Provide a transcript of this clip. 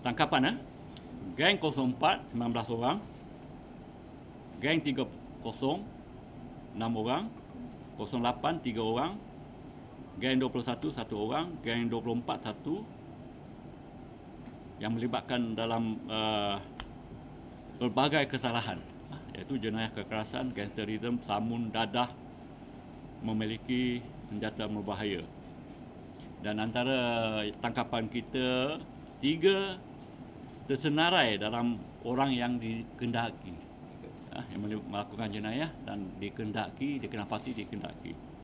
tangkapan eh? geng 04 19 orang geng 30 6 orang 08 3 orang geng 21 1 orang geng 24 1 yang melibatkan dalam uh, pelbagai kesalahan iaitu jenayah kekerasan gangsterism samun dadah memiliki senjata berbahaya dan antara tangkapan kita tiga tersenarai dalam orang yang dikendaki ya, ah, yang melakukan jenayah dan dikendaki dikenapati dikendaki